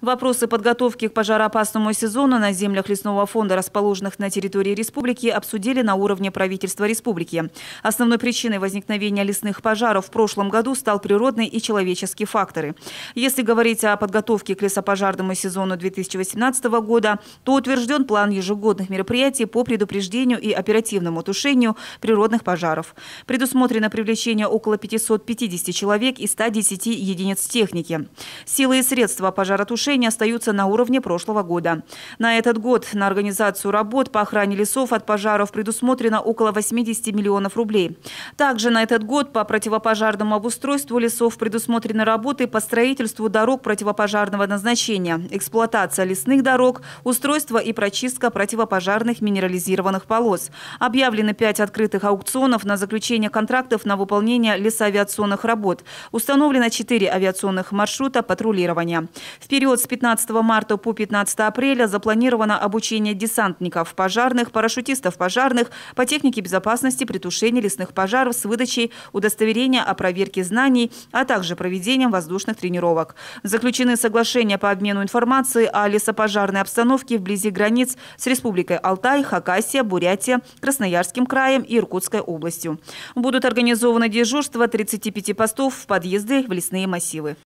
Вопросы подготовки к пожароопасному сезону на землях лесного фонда, расположенных на территории республики, обсудили на уровне правительства республики. Основной причиной возникновения лесных пожаров в прошлом году стал природный и человеческие факторы. Если говорить о подготовке к лесопожарному сезону 2018 года, то утвержден план ежегодных мероприятий по предупреждению и оперативному тушению природных пожаров. Предусмотрено привлечение около 550 человек и 110 единиц техники. Силы и средства пожаротушения нарушения остаются на уровне прошлого года. На этот год на организацию работ по охране лесов от пожаров предусмотрено около 80 миллионов рублей. Также на этот год по противопожарному обустройству лесов предусмотрены работы по строительству дорог противопожарного назначения, эксплуатация лесных дорог, устройство и прочистка противопожарных минерализированных полос. Объявлены пять открытых аукционов на заключение контрактов на выполнение лесоавиационных работ. Установлено четыре авиационных маршрута патрулирования. В период с 15 марта по 15 апреля запланировано обучение десантников, пожарных, парашютистов пожарных по технике безопасности при тушении лесных пожаров с выдачей удостоверения о проверке знаний, а также проведением воздушных тренировок. Заключены соглашения по обмену информации о лесопожарной обстановке вблизи границ с Республикой Алтай, Хакасия, Бурятия, Красноярским краем и Иркутской областью. Будут организованы дежурства 35 постов в подъезды в лесные массивы.